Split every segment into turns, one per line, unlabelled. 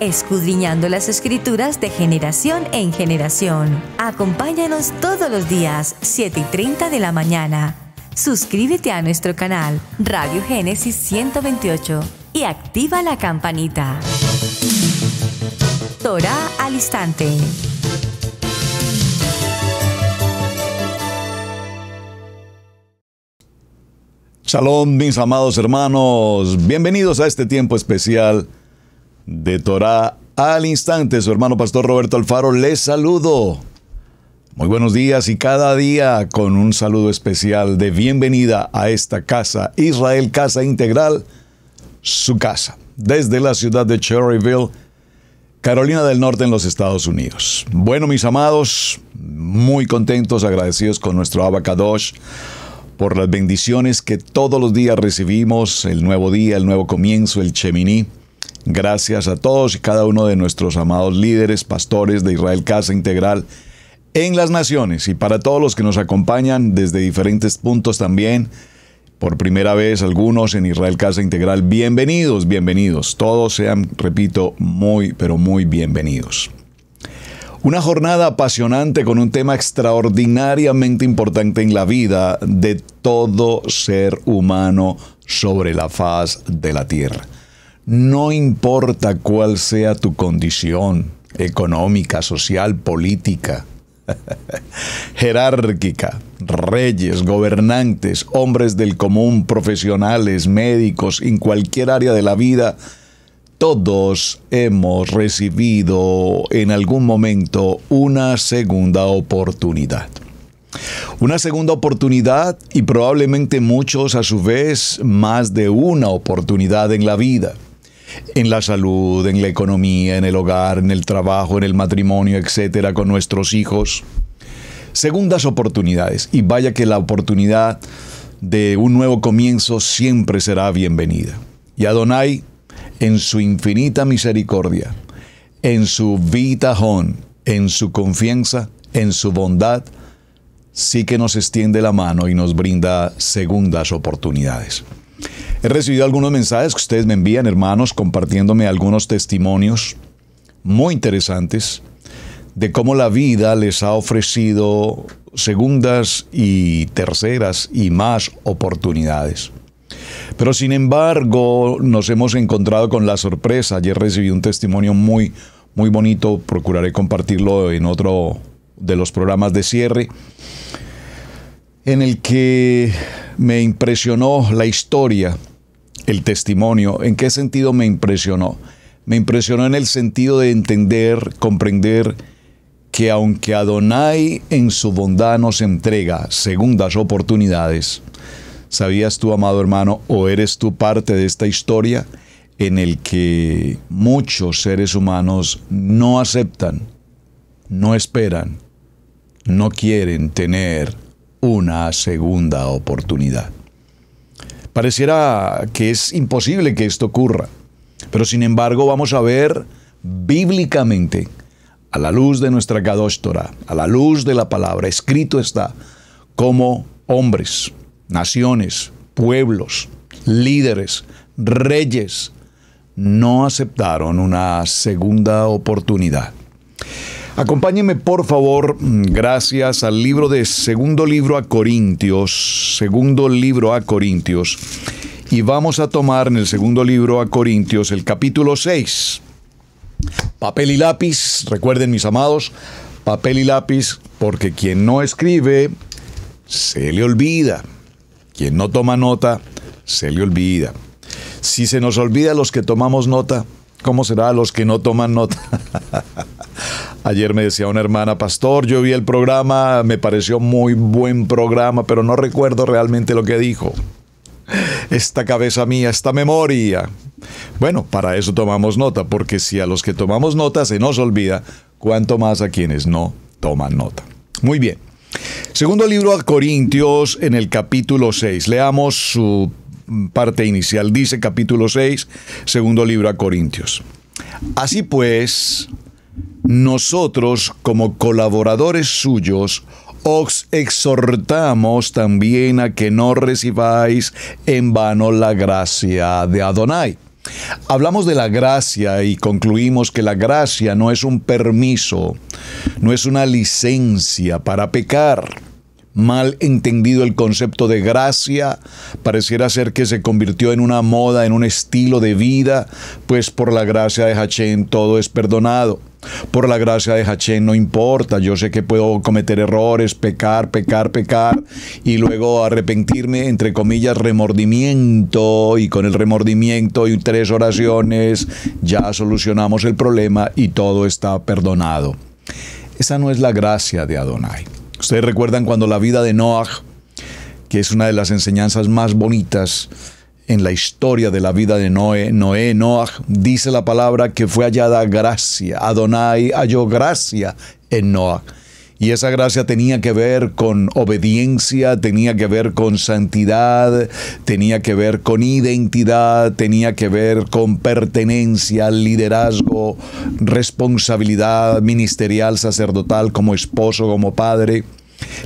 escudriñando las escrituras de generación en generación. Acompáñanos todos los días, 7 y 30 de la mañana. Suscríbete a nuestro canal Radio Génesis 128 y activa la campanita. Torah al instante.
Shalom, mis amados hermanos. Bienvenidos a este tiempo especial de Torah al instante. Su hermano pastor Roberto Alfaro les saludo. Muy buenos días y cada día con un saludo especial de bienvenida a esta casa, Israel Casa Integral, su casa, desde la ciudad de Cherryville, Carolina del Norte en los Estados Unidos. Bueno, mis amados, muy contentos, agradecidos con nuestro Abacadosh por las bendiciones que todos los días recibimos, el nuevo día, el nuevo comienzo, el Cheminí. Gracias a todos y cada uno de nuestros amados líderes, pastores de Israel Casa Integral en las naciones y para todos los que nos acompañan desde diferentes puntos también. Por primera vez algunos en Israel Casa Integral, bienvenidos, bienvenidos. Todos sean, repito, muy, pero muy bienvenidos. Una jornada apasionante con un tema extraordinariamente importante en la vida de todo ser humano sobre la faz de la tierra. No importa cuál sea tu condición económica, social, política, jerárquica, reyes, gobernantes, hombres del común, profesionales, médicos, en cualquier área de la vida, todos hemos recibido en algún momento una segunda oportunidad. Una segunda oportunidad y probablemente muchos a su vez más de una oportunidad en la vida en la salud, en la economía, en el hogar, en el trabajo, en el matrimonio, etcétera, con nuestros hijos. Segundas oportunidades. Y vaya que la oportunidad de un nuevo comienzo siempre será bienvenida. Y Adonai, en su infinita misericordia, en su vitajón, en su confianza, en su bondad, sí que nos extiende la mano y nos brinda segundas oportunidades. He recibido algunos mensajes que ustedes me envían, hermanos, compartiéndome algunos testimonios muy interesantes de cómo la vida les ha ofrecido segundas y terceras y más oportunidades. Pero sin embargo, nos hemos encontrado con la sorpresa. Ayer recibí un testimonio muy, muy bonito. Procuraré compartirlo en otro de los programas de cierre en el que me impresionó la historia, el testimonio. ¿En qué sentido me impresionó? Me impresionó en el sentido de entender, comprender que aunque Adonai en su bondad nos entrega segundas oportunidades, ¿sabías tú, amado hermano, o eres tú parte de esta historia en el que muchos seres humanos no aceptan, no esperan, no quieren tener una segunda oportunidad. Pareciera que es imposible que esto ocurra, pero sin embargo vamos a ver bíblicamente, a la luz de nuestra Kadosh a la luz de la palabra, escrito está, como hombres, naciones, pueblos, líderes, reyes, no aceptaron una segunda oportunidad. Acompáñenme, por favor, gracias al libro de segundo libro a Corintios, segundo libro a Corintios, y vamos a tomar en el segundo libro a Corintios el capítulo 6. Papel y lápiz, recuerden mis amados, papel y lápiz, porque quien no escribe, se le olvida. Quien no toma nota, se le olvida. Si se nos olvida los que tomamos nota, ¿cómo será a los que no toman nota? Ayer me decía una hermana, pastor, yo vi el programa, me pareció muy buen programa, pero no recuerdo realmente lo que dijo. Esta cabeza mía, esta memoria. Bueno, para eso tomamos nota, porque si a los que tomamos nota se nos olvida, cuanto más a quienes no toman nota. Muy bien. Segundo libro a Corintios en el capítulo 6. Leamos su parte inicial. Dice capítulo 6, segundo libro a Corintios. Así pues, nosotros como colaboradores suyos os exhortamos también a que no recibáis en vano la gracia de Adonai. Hablamos de la gracia y concluimos que la gracia no es un permiso, no es una licencia para pecar. Mal entendido el concepto de gracia, pareciera ser que se convirtió en una moda, en un estilo de vida, pues por la gracia de Hachem todo es perdonado. Por la gracia de Hachén no importa, yo sé que puedo cometer errores, pecar, pecar, pecar y luego arrepentirme, entre comillas, remordimiento y con el remordimiento y tres oraciones ya solucionamos el problema y todo está perdonado. Esa no es la gracia de Adonai. Ustedes recuerdan cuando la vida de Noah, que es una de las enseñanzas más bonitas, en la historia de la vida de Noé. Noé, Noach, dice la palabra que fue hallada gracia. Adonai halló gracia en Noach. Y esa gracia tenía que ver con obediencia, tenía que ver con santidad, tenía que ver con identidad, tenía que ver con pertenencia, liderazgo, responsabilidad ministerial, sacerdotal, como esposo, como padre.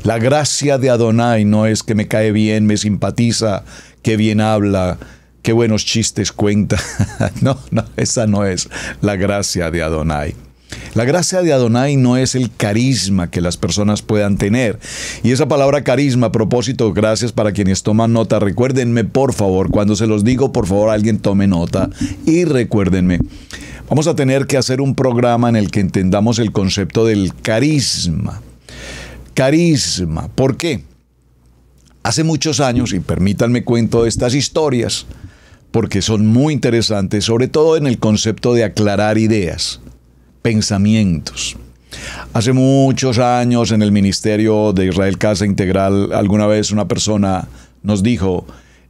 La gracia de Adonai no es que me cae bien, me simpatiza, qué bien habla, qué buenos chistes cuenta. no, no, esa no es la gracia de Adonai. La gracia de Adonai no es el carisma que las personas puedan tener. Y esa palabra carisma, a propósito, gracias para quienes toman nota, recuérdenme por favor, cuando se los digo, por favor alguien tome nota y recuérdenme. Vamos a tener que hacer un programa en el que entendamos el concepto del carisma. Carisma, ¿por qué? Hace muchos años, y permítanme cuento estas historias, porque son muy interesantes, sobre todo en el concepto de aclarar ideas, pensamientos. Hace muchos años en el Ministerio de Israel Casa Integral, alguna vez una persona nos dijo,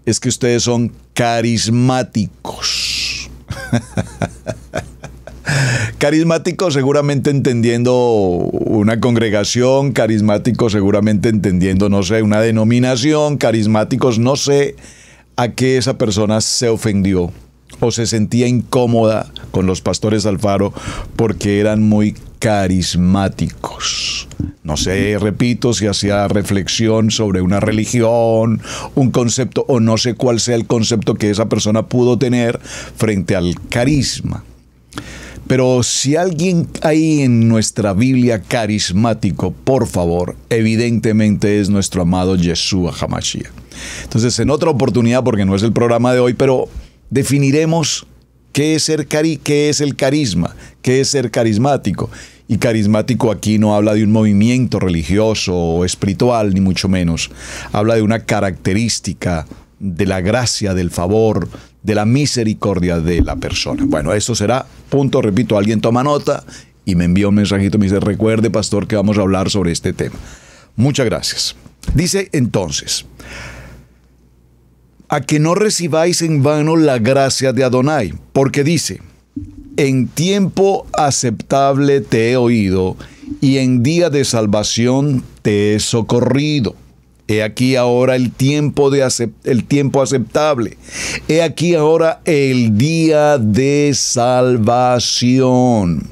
es que ustedes son carismáticos. Carismático seguramente entendiendo una congregación, carismático seguramente entendiendo, no sé, una denominación, carismáticos, no sé a qué esa persona se ofendió o se sentía incómoda con los pastores Alfaro porque eran muy carismáticos. No sé, repito, si hacía reflexión sobre una religión, un concepto, o no sé cuál sea el concepto que esa persona pudo tener frente al carisma. Pero si alguien ahí en nuestra Biblia carismático, por favor, evidentemente es nuestro amado Yeshua Hamashiach. Entonces, en otra oportunidad, porque no es el programa de hoy, pero definiremos qué es, qué es el carisma, qué es ser carismático. Y carismático aquí no habla de un movimiento religioso o espiritual, ni mucho menos. Habla de una característica de la gracia, del favor, de la misericordia de la persona. Bueno, eso será, punto, repito, alguien toma nota y me envió un mensajito, me dice, recuerde, pastor, que vamos a hablar sobre este tema. Muchas gracias. Dice entonces, a que no recibáis en vano la gracia de Adonai, porque dice, en tiempo aceptable te he oído y en día de salvación te he socorrido. He aquí ahora el tiempo, de el tiempo aceptable. He aquí ahora el día de salvación.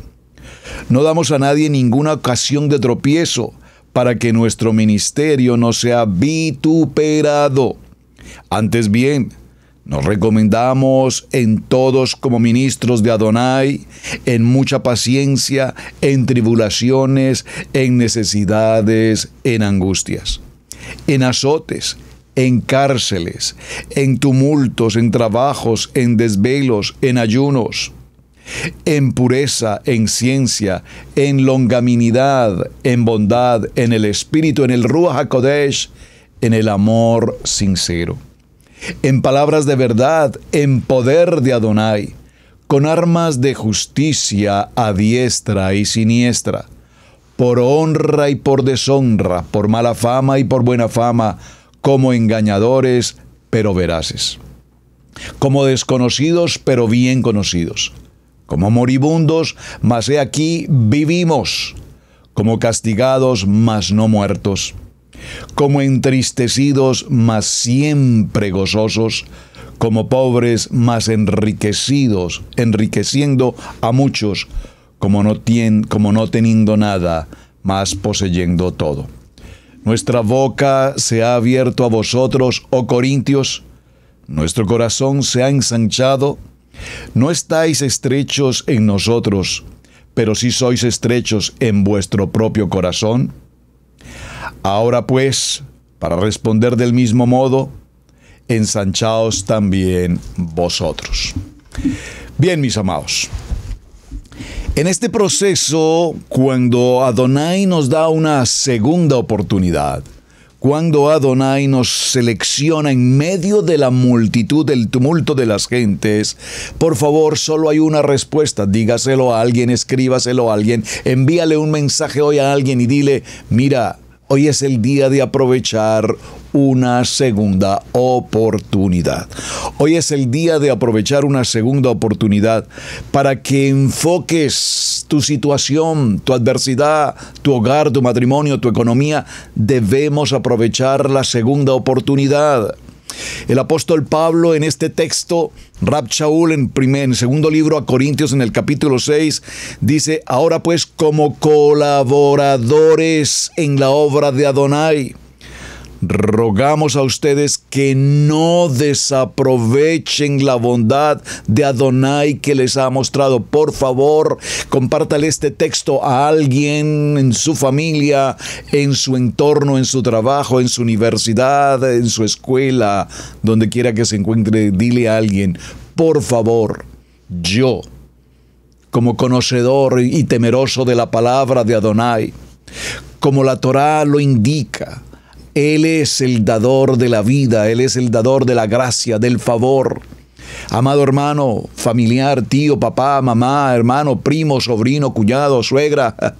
No damos a nadie ninguna ocasión de tropiezo para que nuestro ministerio no sea vituperado. Antes bien, nos recomendamos en todos como ministros de Adonai, en mucha paciencia, en tribulaciones, en necesidades, en angustias en azotes, en cárceles, en tumultos, en trabajos, en desvelos, en ayunos, en pureza, en ciencia, en longaminidad, en bondad, en el espíritu, en el Ruach HaKodesh, en el amor sincero, en palabras de verdad, en poder de Adonai, con armas de justicia a diestra y siniestra por honra y por deshonra, por mala fama y por buena fama, como engañadores, pero veraces, como desconocidos, pero bien conocidos, como moribundos, mas he aquí vivimos, como castigados, mas no muertos, como entristecidos, mas siempre gozosos, como pobres, mas enriquecidos, enriqueciendo a muchos, como no, como no teniendo nada, mas poseyendo todo. Nuestra boca se ha abierto a vosotros, oh Corintios, nuestro corazón se ha ensanchado. No estáis estrechos en nosotros, pero sí sois estrechos en vuestro propio corazón. Ahora pues, para responder del mismo modo, ensanchaos también vosotros. Bien, mis amados. En este proceso, cuando Adonai nos da una segunda oportunidad, cuando Adonai nos selecciona en medio de la multitud, del tumulto de las gentes, por favor, solo hay una respuesta. Dígaselo a alguien, escríbaselo a alguien, envíale un mensaje hoy a alguien y dile, mira, hoy es el día de aprovechar una segunda oportunidad. Hoy es el día de aprovechar una segunda oportunidad para que enfoques tu situación, tu adversidad, tu hogar, tu matrimonio, tu economía. Debemos aprovechar la segunda oportunidad. El apóstol Pablo en este texto, Rab Shaul en, primer, en segundo libro a Corintios en el capítulo 6, dice, ahora pues como colaboradores en la obra de Adonai, Rogamos a ustedes que no desaprovechen la bondad de Adonai que les ha mostrado. Por favor, compártale este texto a alguien en su familia, en su entorno, en su trabajo, en su universidad, en su escuela, donde quiera que se encuentre. Dile a alguien, por favor, yo, como conocedor y temeroso de la palabra de Adonai, como la Torá lo indica, él es el dador de la vida, Él es el dador de la gracia, del favor. Amado hermano, familiar, tío, papá, mamá, hermano, primo, sobrino, cuñado, suegra,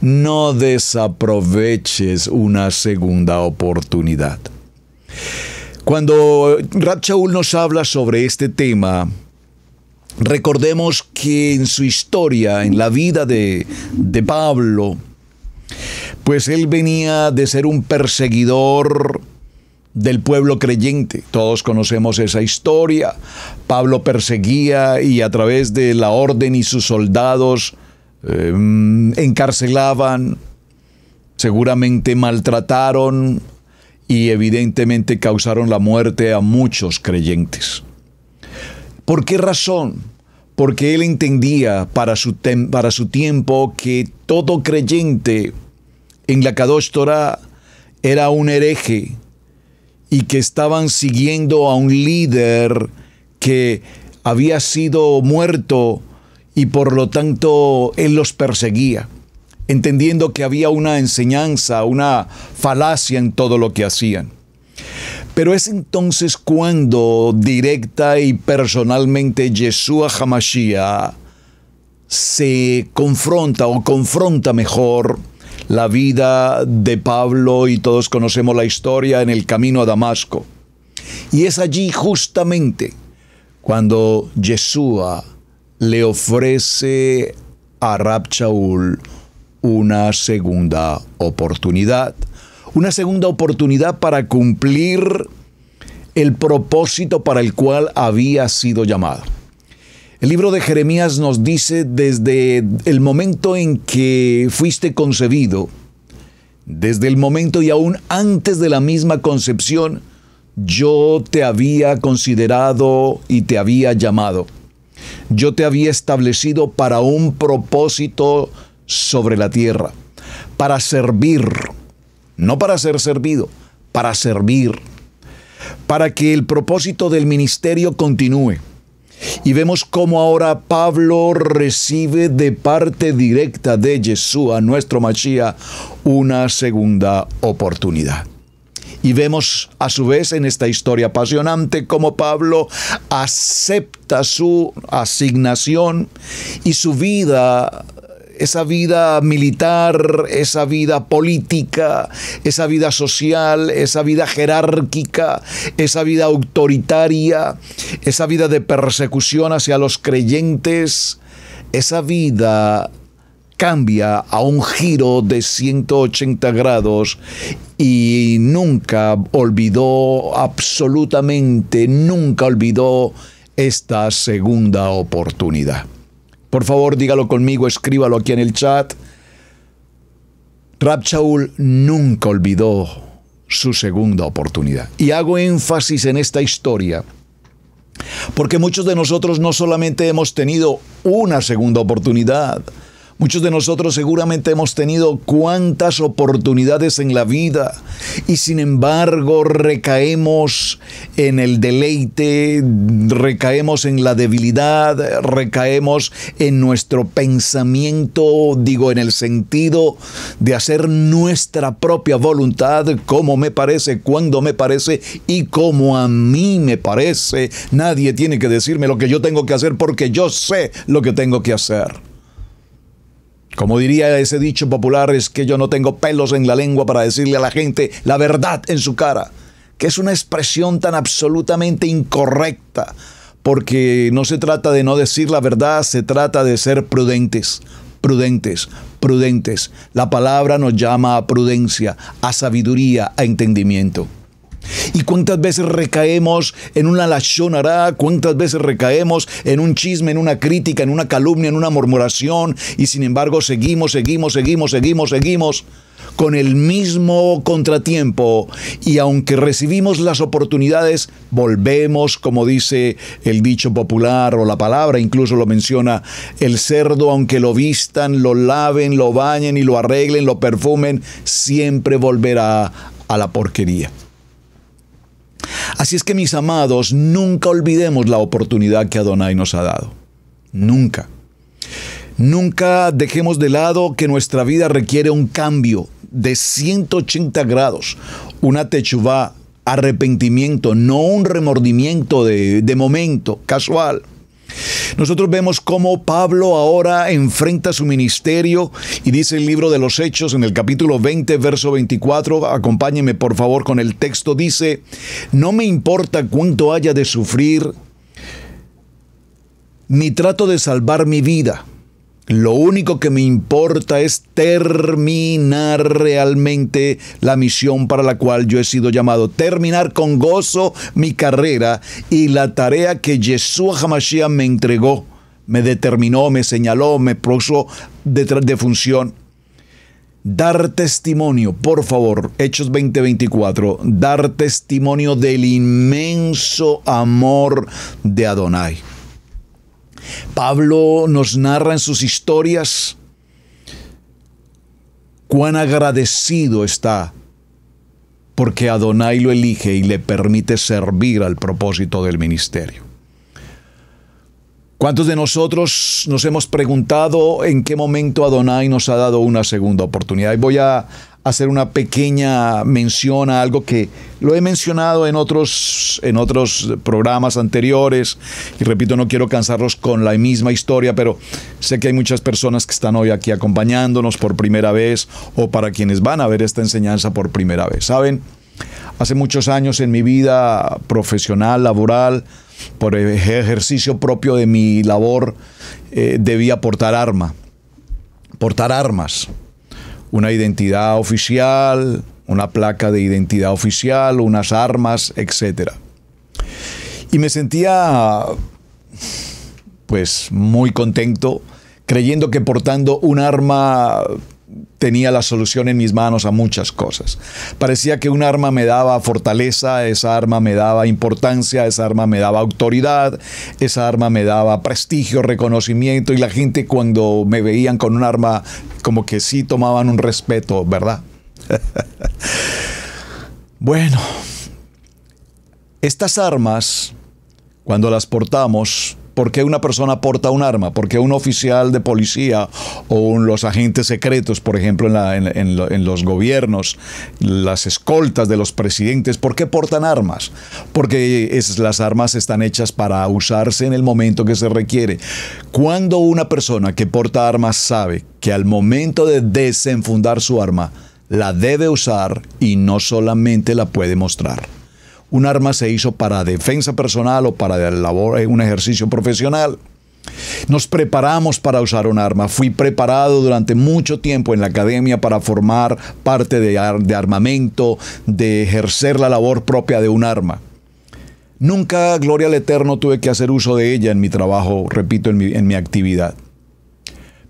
no desaproveches una segunda oportunidad. Cuando Rab nos habla sobre este tema, recordemos que en su historia, en la vida de, de Pablo, pues él venía de ser un perseguidor del pueblo creyente. Todos conocemos esa historia. Pablo perseguía y a través de la orden y sus soldados em, encarcelaban, seguramente maltrataron y evidentemente causaron la muerte a muchos creyentes. ¿Por qué razón? Porque él entendía para su, para su tiempo que todo creyente en la Kadosh era un hereje y que estaban siguiendo a un líder que había sido muerto y por lo tanto él los perseguía, entendiendo que había una enseñanza, una falacia en todo lo que hacían. Pero es entonces cuando directa y personalmente Yeshua Hamashia se confronta o confronta mejor la vida de Pablo y todos conocemos la historia en el camino a Damasco. Y es allí justamente cuando Yeshua le ofrece a Shaul una segunda oportunidad. Una segunda oportunidad para cumplir el propósito para el cual había sido llamado. El libro de Jeremías nos dice desde el momento en que fuiste concebido, desde el momento y aún antes de la misma concepción, yo te había considerado y te había llamado. Yo te había establecido para un propósito sobre la tierra, para servir, no para ser servido, para servir, para que el propósito del ministerio continúe y vemos cómo ahora Pablo recibe de parte directa de Yeshua, nuestro machía una segunda oportunidad. Y vemos a su vez en esta historia apasionante cómo Pablo acepta su asignación y su vida esa vida militar, esa vida política, esa vida social, esa vida jerárquica, esa vida autoritaria, esa vida de persecución hacia los creyentes, esa vida cambia a un giro de 180 grados y nunca olvidó, absolutamente nunca olvidó esta segunda oportunidad. Por favor, dígalo conmigo, escríbalo aquí en el chat. Rab Shaul nunca olvidó su segunda oportunidad. Y hago énfasis en esta historia porque muchos de nosotros no solamente hemos tenido una segunda oportunidad, Muchos de nosotros seguramente hemos tenido cuantas oportunidades en la vida y sin embargo recaemos en el deleite, recaemos en la debilidad, recaemos en nuestro pensamiento, digo, en el sentido de hacer nuestra propia voluntad como me parece, cuando me parece y como a mí me parece. Nadie tiene que decirme lo que yo tengo que hacer porque yo sé lo que tengo que hacer. Como diría ese dicho popular, es que yo no tengo pelos en la lengua para decirle a la gente la verdad en su cara, que es una expresión tan absolutamente incorrecta, porque no se trata de no decir la verdad, se trata de ser prudentes, prudentes, prudentes. La palabra nos llama a prudencia, a sabiduría, a entendimiento. ¿Y cuántas veces recaemos en una lachonará? ¿Cuántas veces recaemos en un chisme, en una crítica, en una calumnia, en una murmuración? Y sin embargo seguimos, seguimos, seguimos, seguimos, seguimos con el mismo contratiempo y aunque recibimos las oportunidades, volvemos, como dice el dicho popular o la palabra, incluso lo menciona, el cerdo, aunque lo vistan, lo laven, lo bañen y lo arreglen, lo perfumen, siempre volverá a la porquería. Así es que mis amados, nunca olvidemos la oportunidad que Adonai nos ha dado. Nunca. Nunca dejemos de lado que nuestra vida requiere un cambio de 180 grados, una techubá, arrepentimiento, no un remordimiento de, de momento casual. Nosotros vemos cómo Pablo ahora enfrenta su ministerio y dice el libro de los Hechos en el capítulo 20, verso 24, acompáñeme por favor con el texto, dice, no me importa cuánto haya de sufrir, ni trato de salvar mi vida lo único que me importa es terminar realmente la misión para la cual yo he sido llamado. Terminar con gozo mi carrera y la tarea que Yeshua Hamashiach me entregó. Me determinó, me señaló, me puso detrás de función. Dar testimonio, por favor, Hechos 20:24, dar testimonio del inmenso amor de Adonai. Pablo nos narra en sus historias cuán agradecido está porque Adonai lo elige y le permite servir al propósito del ministerio. ¿Cuántos de nosotros nos hemos preguntado en qué momento Adonai nos ha dado una segunda oportunidad? Y voy a hacer una pequeña mención a algo que lo he mencionado en otros, en otros programas anteriores y repito, no quiero cansarlos con la misma historia, pero sé que hay muchas personas que están hoy aquí acompañándonos por primera vez o para quienes van a ver esta enseñanza por primera vez. ¿Saben? Hace muchos años en mi vida profesional, laboral, por e, ejercicio propio de mi labor, eh, debía portar arma, portar armas una identidad oficial, una placa de identidad oficial, unas armas, etc. Y me sentía pues muy contento, creyendo que portando un arma tenía la solución en mis manos a muchas cosas. Parecía que un arma me daba fortaleza, esa arma me daba importancia, esa arma me daba autoridad, esa arma me daba prestigio, reconocimiento y la gente cuando me veían con un arma como que sí tomaban un respeto, ¿verdad? bueno, estas armas, cuando las portamos, por qué una persona porta un arma, por qué un oficial de policía o los agentes secretos, por ejemplo, en, los gobiernos, las escoltas de los presidentes, por qué portan armas, porque las armas están hechas para usarse en el momento que se requiere. Cuando una persona que porta armas sabe que al momento de desenfundar su arma, la debe usar y no solamente la puede mostrar un arma se hizo para defensa personal o para labor, eh, un ejercicio profesional. Nos preparamos para usar un arma. Fui preparado durante mucho tiempo en la academia para formar parte de, armamento, de ejercer la labor propia de un arma. Nunca, gloria al Eterno, tuve que hacer uso de ella en mi trabajo, repito, en mi, en mi actividad.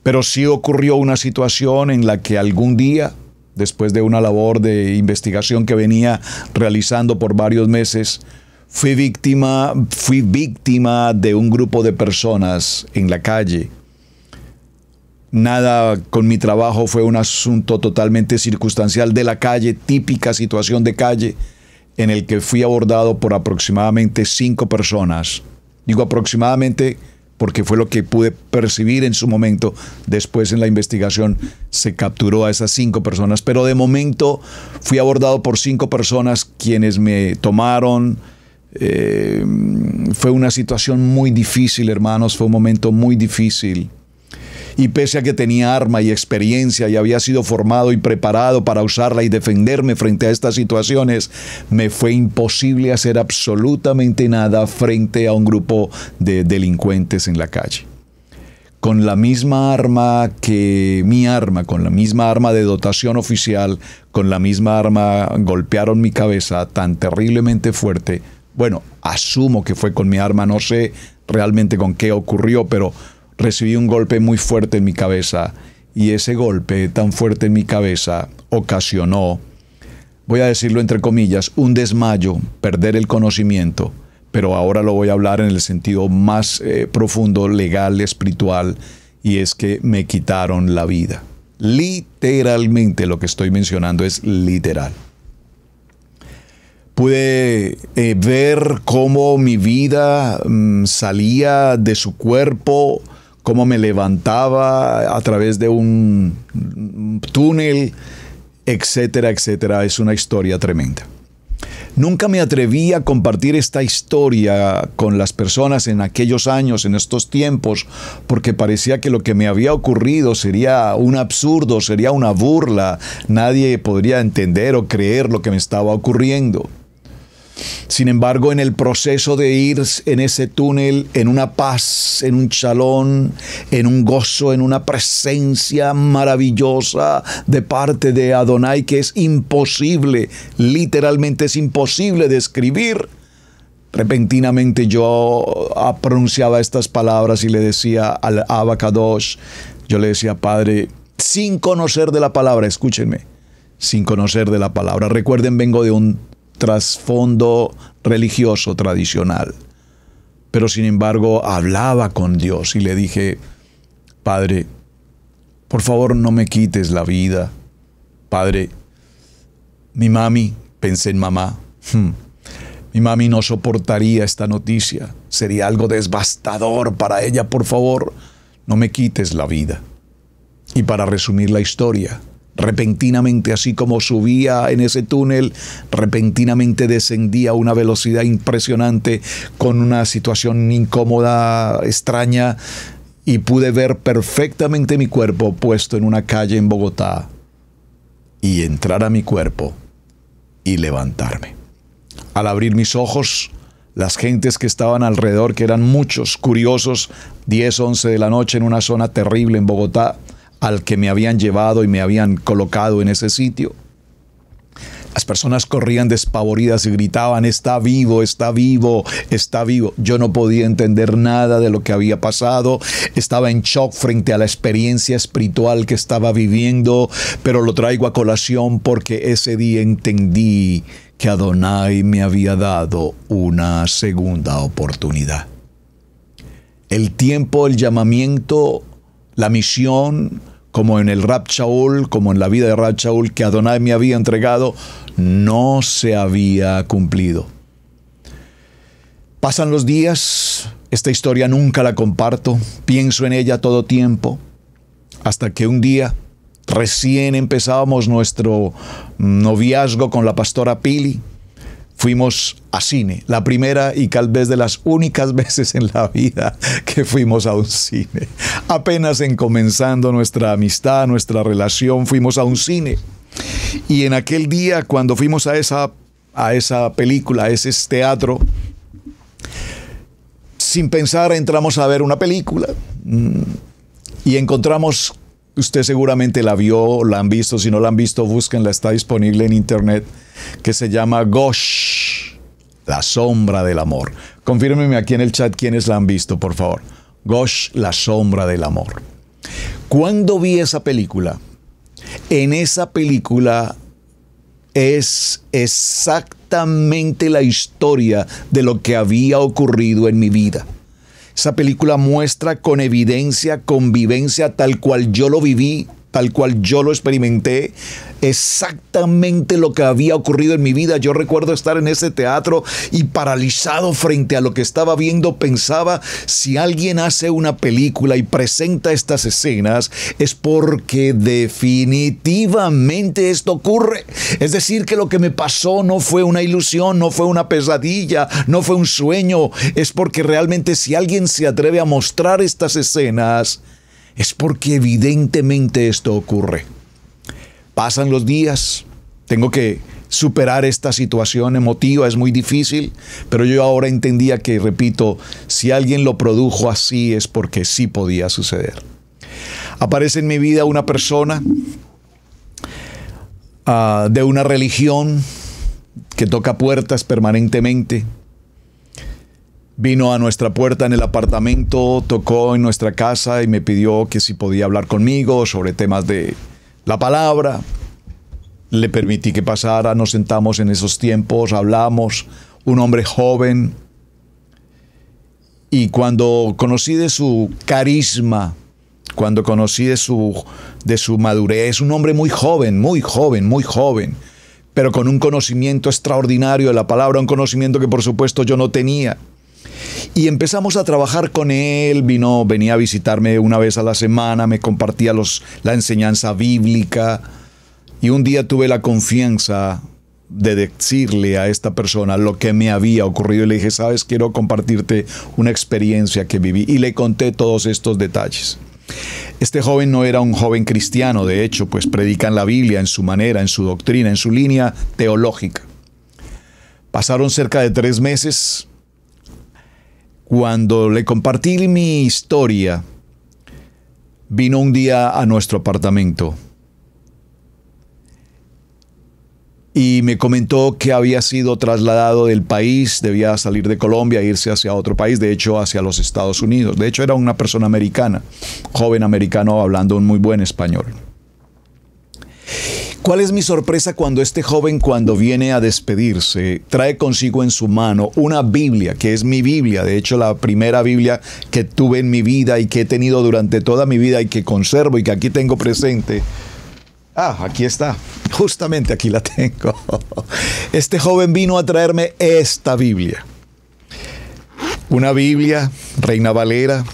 Pero sí ocurrió una situación en la que algún día después de una labor de investigación que venía realizando por varios meses, fui víctima, fui víctima de un grupo de personas en la calle. Nada con mi trabajo fue un asunto totalmente circunstancial de la calle, típica situación de calle, en el que fui abordado por aproximadamente cinco personas. Digo aproximadamente porque fue lo que pude percibir en su momento. Después en la investigación se capturó a esas cinco personas, pero de momento fui abordado por cinco personas quienes me tomaron. Eh, fue una situación muy difícil, hermanos, fue un momento muy difícil y pese a que tenía arma y experiencia y había sido formado y preparado para usarla y defenderme frente a estas situaciones, me fue imposible hacer absolutamente nada frente a un grupo de delincuentes en la calle. Con la misma arma que mi arma, con la misma arma de dotación oficial, con la misma arma golpearon mi cabeza tan terriblemente fuerte. Bueno, asumo que fue con mi arma, no sé realmente con qué ocurrió, pero recibí un golpe muy fuerte en mi cabeza y ese golpe tan fuerte en mi cabeza ocasionó, voy a decirlo entre comillas, un desmayo, perder el conocimiento, pero ahora lo voy a hablar en el sentido más eh, profundo, legal, espiritual, y es que me quitaron la vida. Literalmente lo que estoy mencionando es literal. Pude eh, ver cómo mi vida mm, salía de su cuerpo, cómo me levantaba a través de un túnel, etcétera, etcétera. Es una historia tremenda. Nunca me atreví a compartir esta historia con las personas en aquellos años, en estos tiempos, porque parecía que lo que me había ocurrido sería un absurdo, sería una burla. Nadie podría entender o creer lo que me estaba ocurriendo. Sin embargo, en el proceso de ir en ese túnel, en una paz, en un chalón, en un gozo, en una presencia maravillosa de parte de Adonai que es imposible, literalmente es imposible describir. Repentinamente yo pronunciaba estas palabras y le decía al Abacadosh, yo le decía, Padre, sin conocer de la palabra, escúchenme, sin conocer de la palabra. Recuerden, vengo de un trasfondo religioso tradicional. Pero sin embargo hablaba con Dios y le dije, Padre, por favor no me quites la vida. Padre, mi mami, pensé en mamá, hmm, mi mami no soportaría esta noticia. Sería algo devastador para ella. Por favor, no me quites la vida. Y para resumir la historia, Repentinamente, así como subía en ese túnel, repentinamente descendía a una velocidad impresionante con una situación incómoda, extraña, y pude ver perfectamente mi cuerpo puesto en una calle en Bogotá y entrar a mi cuerpo y levantarme. Al abrir mis ojos, las gentes que estaban alrededor, que eran muchos, curiosos, 10, 11 de la noche en una zona terrible en Bogotá, al que me habían llevado y me habían colocado en ese sitio. Las personas corrían despavoridas y gritaban, está vivo, está vivo, está vivo. Yo no podía entender nada de lo que había pasado. Estaba en shock frente a la experiencia espiritual que estaba viviendo, pero lo traigo a colación porque ese día entendí que Adonai me había dado una segunda oportunidad. El tiempo, el llamamiento, la misión, como en el Rab Shaul, como en la vida de Rab Shaul que Adonai me había entregado, no se había cumplido. Pasan los días, esta historia nunca la comparto, pienso en ella todo tiempo, hasta que un día, recién empezábamos nuestro noviazgo con la pastora Pili, fuimos a cine, la primera y tal vez de las únicas veces en la vida que fuimos a un cine. Apenas en comenzando nuestra amistad, nuestra relación, fuimos a un cine. Y en aquel día, cuando fuimos a esa, a esa película, a ese teatro, sin pensar entramos a ver una película mm, y encontramos, usted seguramente la vio, la han visto, si no la han visto, búsquenla, está disponible en internet que se llama Gosh, la sombra del amor. Confírmeme aquí en el chat quiénes la han visto, por favor. Gosh, la sombra del amor. Cuando vi esa película, en esa película es exactamente la historia de lo que había ocurrido en mi vida. Esa película muestra con evidencia, con vivencia, tal cual yo lo viví, tal cual yo lo experimenté, exactamente lo que había ocurrido en mi vida. Yo recuerdo estar en ese teatro y paralizado frente a lo que estaba viendo, pensaba, si alguien hace una película y presenta estas escenas, es porque definitivamente esto ocurre. Es decir, que lo que me pasó no fue una ilusión, no fue una pesadilla, no fue un sueño, es porque realmente si alguien se atreve a mostrar estas escenas, es porque evidentemente esto ocurre. Pasan los días, tengo que superar esta situación emotiva, es muy difícil, pero yo ahora entendía que, repito, si alguien lo produjo así es porque sí podía suceder. Aparece en mi vida una persona ah, de una religión que toca puertas permanentemente, vino a nuestra puerta en el apartamento, tocó en nuestra casa y me pidió que si podía hablar conmigo sobre temas de la palabra. Le permití que pasara, nos sentamos en esos tiempos, hablamos, un hombre joven. Y cuando conocí de su carisma, cuando conocí de su, de su madurez, un hombre muy joven, muy joven, muy joven, pero con un conocimiento extraordinario de la palabra, un conocimiento que por supuesto yo no tenía y empezamos a trabajar con él, vino, venía a visitarme una vez a la semana, me compartía los, la enseñanza bíblica y un día tuve la confianza de decirle a esta persona lo que me había ocurrido y le dije, sabes, quiero compartirte una experiencia que viví y le conté todos estos detalles. Este joven no era un joven cristiano, de hecho, pues predican la Biblia en su manera, en su doctrina, en su línea teológica. Pasaron cerca de tres meses, cuando le compartí mi historia, vino un día a nuestro apartamento y me comentó que había sido trasladado del país, debía salir de Colombia e irse hacia otro país, de hecho hacia los Estados Unidos. De hecho era una persona americana, joven americano hablando un muy buen español. ¿Cuál es mi sorpresa cuando este joven, cuando viene a despedirse, trae consigo en su mano una Biblia, que es mi Biblia, de hecho la primera Biblia que tuve en mi vida y que he tenido durante toda mi vida y que conservo y que aquí tengo presente? Ah, aquí está. Justamente aquí la tengo. Este joven vino a traerme esta Biblia. Una Biblia, Reina Valera,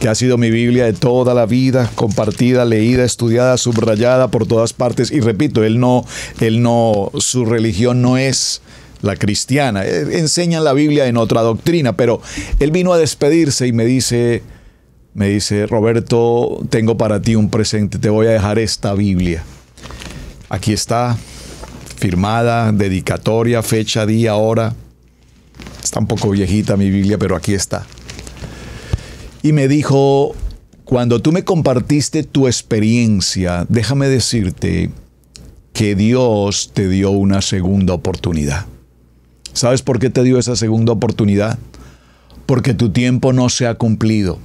que ha sido mi Biblia de toda la vida, compartida, leída, estudiada, subrayada por todas partes. Y repito, él no, él no, su religión no es la cristiana. Eh, enseñan la Biblia en otra doctrina, pero él vino a despedirse y me dice, me dice, Roberto, tengo para ti un presente, te voy a dejar esta Biblia. Aquí está, firmada, dedicatoria, fecha, día, hora. Está un poco viejita mi Biblia, pero aquí está y me dijo, cuando tú me compartiste tu experiencia, déjame decirte que Dios te dio una segunda oportunidad. ¿Sabes por qué te dio esa segunda oportunidad? Porque tu tiempo no se ha cumplido,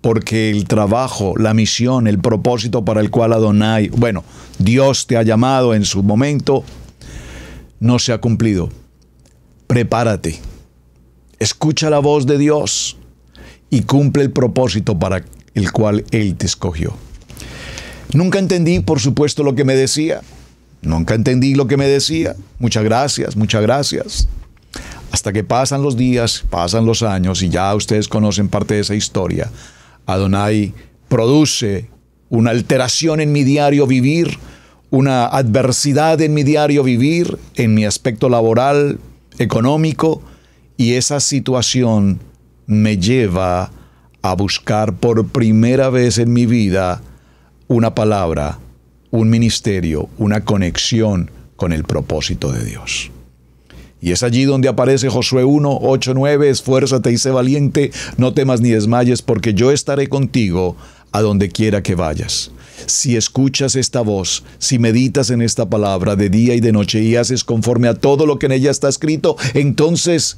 porque el trabajo, la misión, el propósito para el cual Adonai, bueno, Dios te ha llamado en su momento, no se ha cumplido. Prepárate. Escucha la voz de Dios y cumple el propósito para el cual Él te escogió. Nunca entendí, por supuesto, lo que me decía. Nunca entendí lo que me decía. Muchas gracias, muchas gracias. Hasta que pasan los días, pasan los años y ya ustedes conocen parte de esa historia. Adonai produce una alteración en mi diario vivir, una adversidad en mi diario vivir, en mi aspecto laboral, económico, y esa situación me lleva a buscar por primera vez en mi vida una palabra, un ministerio, una conexión con el propósito de Dios. Y es allí donde aparece Josué 1, 8, 9, esfuérzate y sé valiente, no temas ni desmayes, porque yo estaré contigo a donde quiera que vayas. Si escuchas esta voz, si meditas en esta palabra de día y de noche y haces conforme a todo lo que en ella está escrito, entonces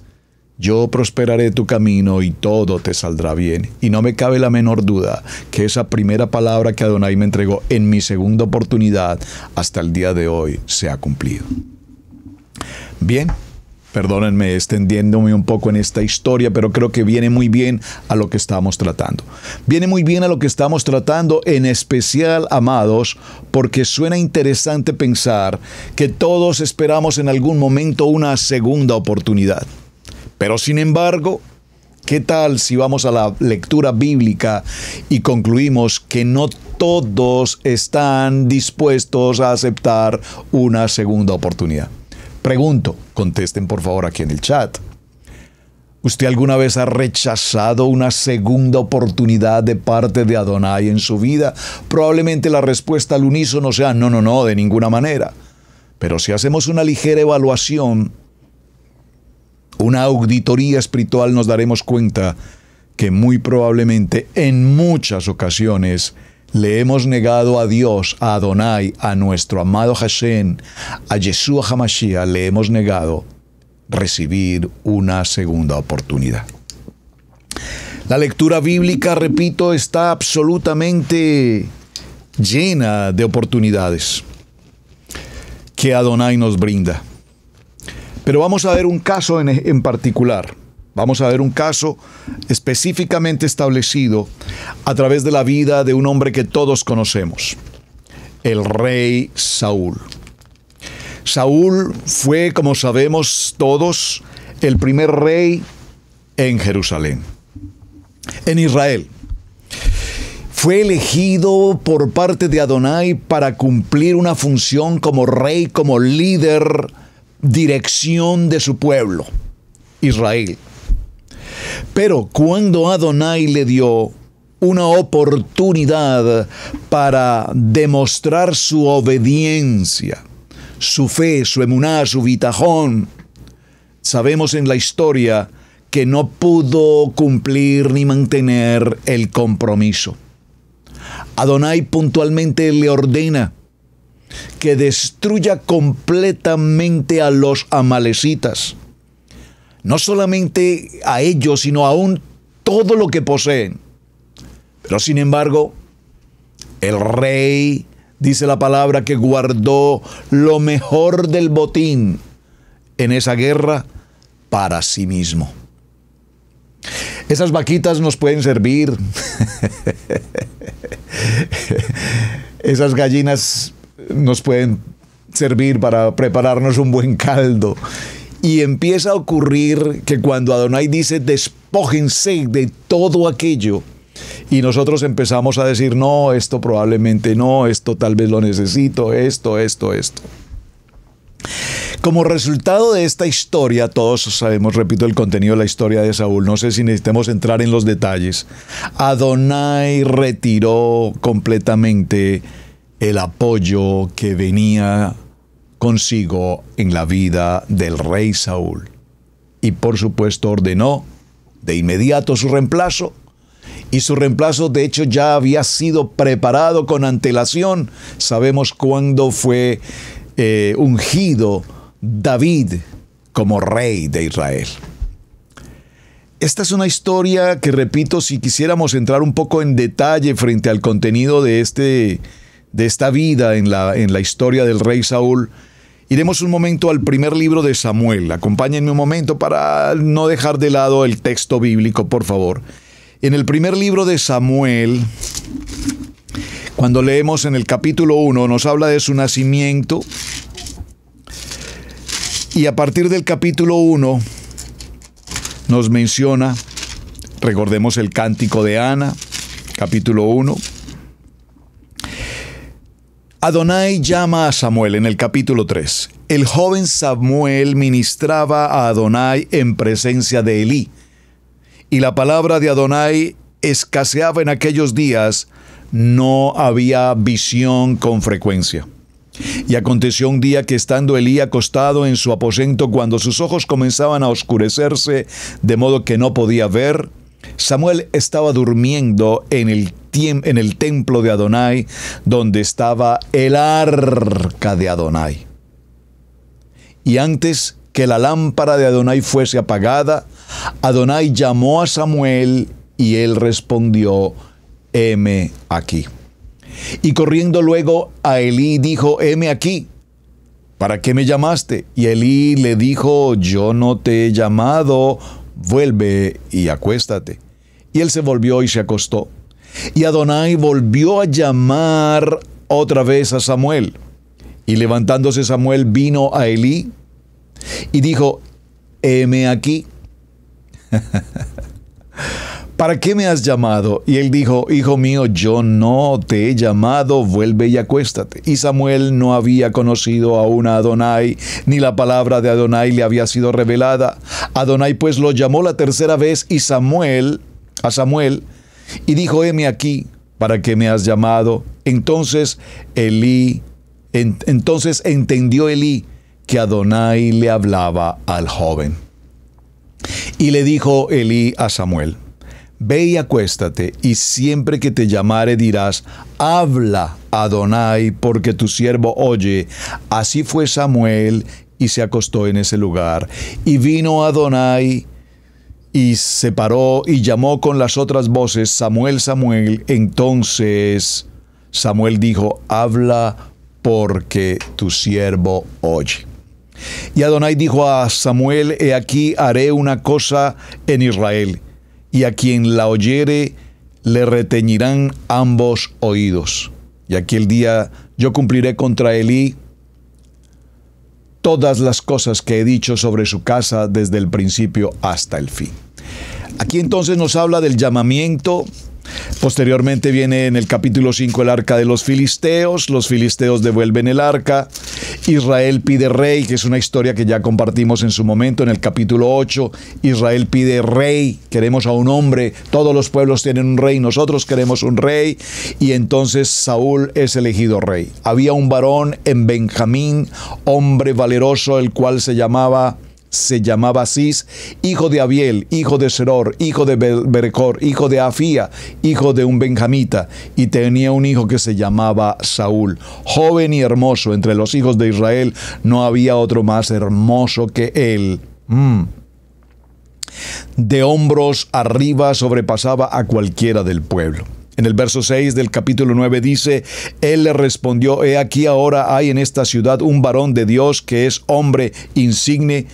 yo prosperaré tu camino y todo te saldrá bien. Y no me cabe la menor duda que esa primera palabra que Adonai me entregó en mi segunda oportunidad hasta el día de hoy se ha cumplido. Bien, perdónenme extendiéndome un poco en esta historia, pero creo que viene muy bien a lo que estamos tratando. Viene muy bien a lo que estamos tratando, en especial, amados, porque suena interesante pensar que todos esperamos en algún momento una segunda oportunidad. Pero sin embargo, ¿qué tal si vamos a la lectura bíblica y concluimos que no todos están dispuestos a aceptar una segunda oportunidad? Pregunto, contesten por favor aquí en el chat. ¿Usted alguna vez ha rechazado una segunda oportunidad de parte de Adonai en su vida? Probablemente la respuesta al unísono sea no, no, no, de ninguna manera. Pero si hacemos una ligera evaluación, una auditoría espiritual nos daremos cuenta que muy probablemente en muchas ocasiones le hemos negado a Dios, a Adonai, a nuestro amado Hashem, a Yeshua Hamashiach, le hemos negado recibir una segunda oportunidad. La lectura bíblica, repito, está absolutamente llena de oportunidades que Adonai nos brinda. Pero vamos a ver un caso en, en particular. Vamos a ver un caso específicamente establecido a través de la vida de un hombre que todos conocemos, el rey Saúl. Saúl fue, como sabemos todos, el primer rey en Jerusalén, en Israel. Fue elegido por parte de Adonai para cumplir una función como rey, como líder dirección de su pueblo, Israel. Pero cuando Adonai le dio una oportunidad para demostrar su obediencia, su fe, su emuná, su vitajón, sabemos en la historia que no pudo cumplir ni mantener el compromiso. Adonai puntualmente le ordena, que destruya completamente a los amalecitas. No solamente a ellos, sino aún todo lo que poseen. Pero sin embargo, el rey, dice la palabra, que guardó lo mejor del botín en esa guerra para sí mismo. Esas vaquitas nos pueden servir. Esas gallinas nos pueden servir para prepararnos un buen caldo. Y empieza a ocurrir que cuando Adonai dice despójense de todo aquello, y nosotros empezamos a decir, no, esto probablemente no, esto tal vez lo necesito, esto, esto, esto. Como resultado de esta historia, todos sabemos, repito, el contenido de la historia de Saúl, no sé si necesitemos entrar en los detalles, Adonai retiró completamente el apoyo que venía consigo en la vida del rey Saúl. Y por supuesto ordenó de inmediato su reemplazo. Y su reemplazo de hecho ya había sido preparado con antelación. Sabemos cuándo fue eh, ungido David como rey de Israel. Esta es una historia que, repito, si quisiéramos entrar un poco en detalle frente al contenido de este de esta vida en la, en la historia del rey Saúl, iremos un momento al primer libro de Samuel. Acompáñenme un momento para no dejar de lado el texto bíblico, por favor. En el primer libro de Samuel, cuando leemos en el capítulo 1, nos habla de su nacimiento. Y a partir del capítulo 1 nos menciona, recordemos el cántico de Ana, capítulo 1, Adonai llama a Samuel en el capítulo 3. El joven Samuel ministraba a Adonai en presencia de Elí. Y la palabra de Adonai escaseaba en aquellos días, no había visión con frecuencia. Y aconteció un día que estando Elí acostado en su aposento cuando sus ojos comenzaban a oscurecerse de modo que no podía ver, Samuel estaba durmiendo en el en el templo de Adonai, donde estaba el arca de Adonai. Y antes que la lámpara de Adonai fuese apagada, Adonai llamó a Samuel y él respondió, heme aquí. Y corriendo luego a Elí dijo, heme aquí, ¿para qué me llamaste? Y Elí le dijo, yo no te he llamado, vuelve y acuéstate. Y él se volvió y se acostó. Y Adonai volvió a llamar otra vez a Samuel. Y levantándose Samuel vino a Elí y dijo, heme aquí. ¿Para qué me has llamado? Y él dijo, Hijo mío, yo no te he llamado, vuelve y acuéstate. Y Samuel no había conocido aún a Adonai, ni la palabra de Adonai le había sido revelada. Adonai pues lo llamó la tercera vez y Samuel, a Samuel, y dijo, heme aquí, ¿para qué me has llamado? Entonces Elí, entonces entendió Elí que Adonai le hablaba al joven. Y le dijo Elí a Samuel, Ve y acuéstate, y siempre que te llamare dirás, habla Adonai, porque tu siervo oye. Así fue Samuel, y se acostó en ese lugar. Y vino Adonai, y se paró y llamó con las otras voces, Samuel, Samuel. Entonces Samuel dijo, habla porque tu siervo oye. Y Adonai dijo a Samuel, he aquí haré una cosa en Israel, y a quien la oyere le reteñirán ambos oídos. Y aquel día yo cumpliré contra Elí todas las cosas que he dicho sobre su casa desde el principio hasta el fin. Aquí entonces nos habla del llamamiento Posteriormente viene en el capítulo 5 el arca de los filisteos, los filisteos devuelven el arca, Israel pide rey, que es una historia que ya compartimos en su momento en el capítulo 8, Israel pide rey, queremos a un hombre, todos los pueblos tienen un rey, nosotros queremos un rey, y entonces Saúl es elegido rey. Había un varón en Benjamín, hombre valeroso, el cual se llamaba se llamaba Cis hijo de Abiel, hijo de Seror, hijo de Berecor, hijo de Afía, hijo de un benjamita, y tenía un hijo que se llamaba Saúl. Joven y hermoso, entre los hijos de Israel no había otro más hermoso que él. Mm. De hombros arriba sobrepasaba a cualquiera del pueblo. En el verso 6 del capítulo 9 dice, Él le respondió, He aquí ahora hay en esta ciudad un varón de Dios que es hombre insigne,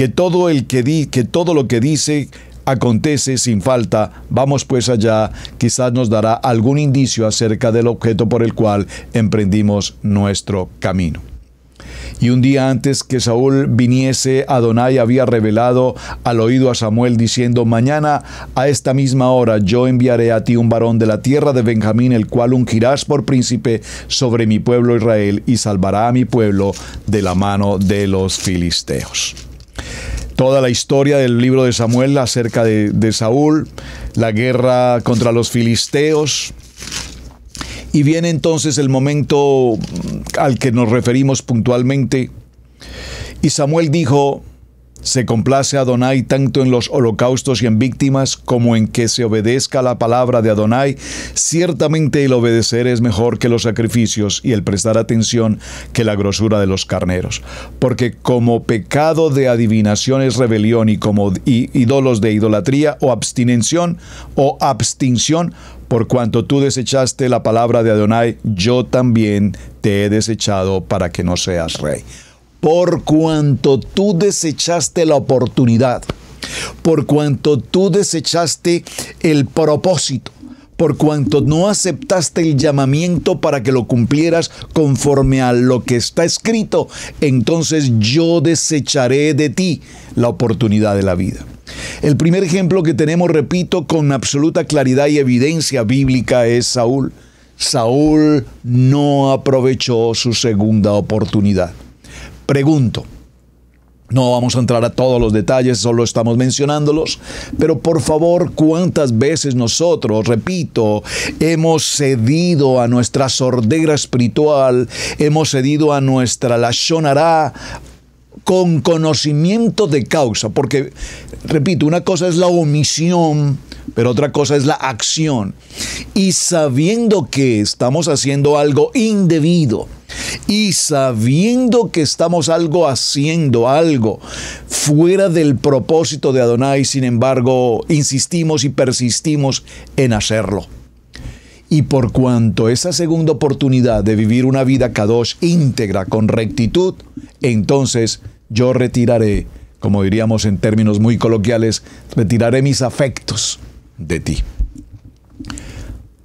que todo, el que, di, que todo lo que dice acontece sin falta. Vamos pues allá, quizás nos dará algún indicio acerca del objeto por el cual emprendimos nuestro camino. Y un día antes que Saúl viniese, Adonai había revelado al oído a Samuel diciendo, Mañana a esta misma hora yo enviaré a ti un varón de la tierra de Benjamín, el cual ungirás por príncipe sobre mi pueblo Israel y salvará a mi pueblo de la mano de los filisteos toda la historia del libro de Samuel acerca de, Saúl, la guerra contra los filisteos. Y viene entonces el momento al que nos referimos puntualmente. Y Samuel dijo, se complace Adonai tanto en los holocaustos y en víctimas como en que se obedezca la palabra de Adonai. Ciertamente el obedecer es mejor que los sacrificios y el prestar atención que la grosura de los carneros. Porque como pecado de adivinación es rebelión y como ídolos de idolatría o abstinencia o abstinción, por cuanto tú desechaste la palabra de Adonai, yo también te he desechado para que no seas rey por cuanto tú desechaste la oportunidad, por cuanto tú desechaste el propósito, por cuanto no aceptaste el llamamiento para que lo cumplieras conforme a lo que está escrito, entonces yo desecharé de ti la oportunidad de la vida. El primer ejemplo que tenemos, repito, con absoluta claridad y evidencia bíblica es Saúl. Saúl no aprovechó su segunda oportunidad. Pregunto. No vamos a entrar a todos los detalles, solo estamos mencionándolos, pero por favor, ¿cuántas veces nosotros, repito, hemos cedido a nuestra sordera espiritual, hemos cedido a nuestra la shonara con conocimiento de causa? Porque, repito, una cosa es la omisión pero otra cosa es la acción. Y sabiendo que estamos haciendo algo indebido, y sabiendo que estamos algo haciendo, algo fuera del propósito de Adonai, sin embargo, insistimos y persistimos en hacerlo. Y por cuanto esa segunda oportunidad de vivir una vida Kadosh íntegra con rectitud, entonces yo retiraré, como diríamos en términos muy coloquiales, retiraré mis afectos de ti.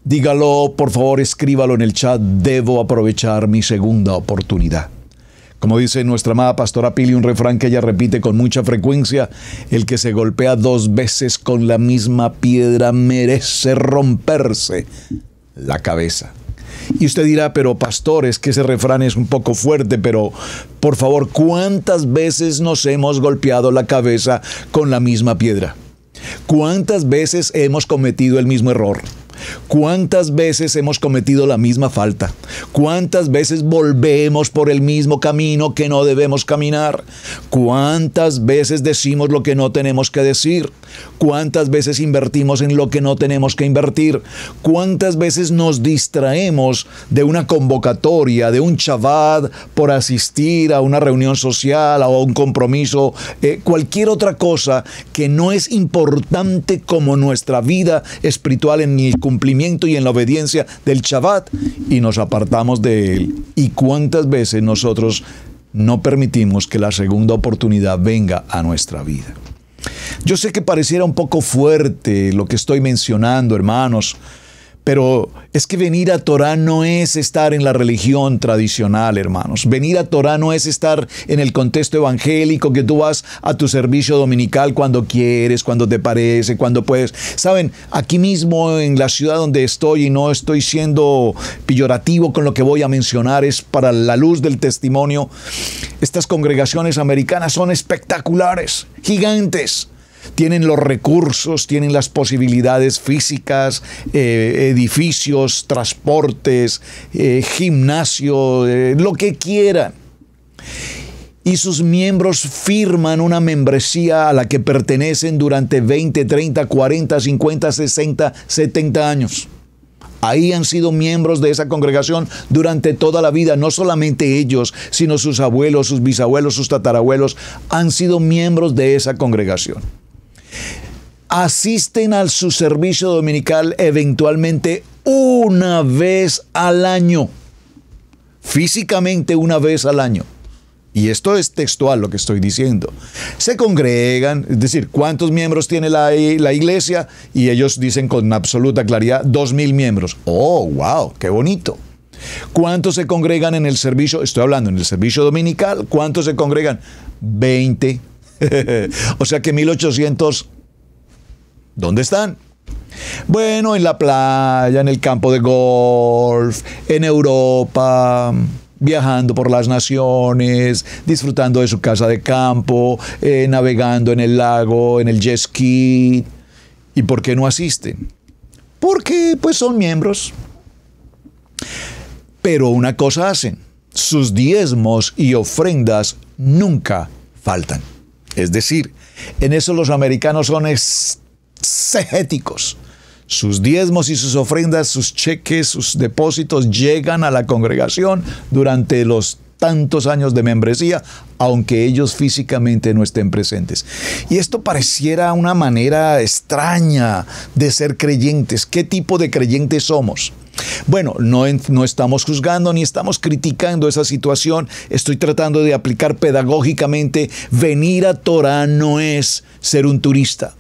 Dígalo, por favor, escríbalo en el chat. Debo aprovechar mi segunda oportunidad. Como dice nuestra amada pastora Pili, un refrán que ella repite con mucha frecuencia, el que se golpea dos veces con la misma piedra merece romperse la cabeza. Y usted dirá, pero pastor, es que ese refrán es un poco fuerte, pero por favor, ¿cuántas veces nos hemos golpeado la cabeza con la misma piedra? ¿Cuántas veces hemos cometido el mismo error? ¿Cuántas veces hemos cometido la misma falta? ¿Cuántas veces volvemos por el mismo camino que no debemos caminar? ¿Cuántas veces decimos lo que no tenemos que decir? ¿Cuántas veces invertimos en lo que no tenemos que invertir? ¿Cuántas veces nos distraemos de una convocatoria, de un chabad por asistir a una reunión social o a un compromiso, eh, cualquier otra cosa que no es importante como nuestra vida espiritual en el cumplimiento? cumplimiento y en la obediencia del Shabbat y nos apartamos de él. ¿Y cuántas veces nosotros no permitimos que la segunda oportunidad venga a nuestra vida? Yo sé que pareciera un poco fuerte lo que estoy mencionando, hermanos, pero es que venir a Torah no es estar en la religión tradicional, hermanos. Venir a Torah no es estar en el contexto evangélico que tú vas a tu servicio dominical cuando quieres, cuando te parece, cuando puedes. Saben, aquí mismo en la ciudad donde estoy, y no estoy siendo pillorativo con lo que voy a mencionar, es para la luz del testimonio, estas congregaciones americanas son espectaculares, gigantes tienen los recursos, tienen las posibilidades físicas, eh, edificios, transportes, eh, gimnasio, eh, lo que quieran. Y sus miembros firman una membresía a la que pertenecen durante 20, 30, 40, 50, 60, 70 años. Ahí han sido miembros de esa congregación durante toda la vida, no solamente ellos, sino sus abuelos, sus bisabuelos, sus tatarabuelos, han sido miembros de esa congregación asisten a su servicio dominical eventualmente una vez al año, físicamente una vez al año. Y esto es textual lo que estoy diciendo. Se congregan, es decir, ¿cuántos miembros tiene la, iglesia? Y ellos dicen con absoluta claridad, dos mil miembros. ¡Oh, wow! ¡Qué bonito! ¿Cuántos se congregan en el servicio? Estoy hablando en el servicio dominical. ¿Cuántos se congregan? 20 o sea que 1800, ¿dónde están? Bueno, en la playa, en el campo de golf, en Europa, viajando por las naciones, disfrutando de su casa de campo, eh, navegando en el lago, en el jet ski. ¿Y por qué no asisten? Porque pues son miembros. Pero una cosa hacen, sus diezmos y ofrendas nunca faltan. Es decir, en eso los americanos son exegéticos. Sus diezmos y sus ofrendas, sus cheques, sus depósitos llegan a la congregación durante los tantos años de membresía, aunque ellos físicamente no estén presentes. Y esto pareciera una manera extraña de ser creyentes. ¿Qué tipo de creyentes somos? Bueno, no, estamos juzgando ni estamos criticando esa situación. Estoy tratando de aplicar pedagógicamente, venir a Torah no es ser un turista.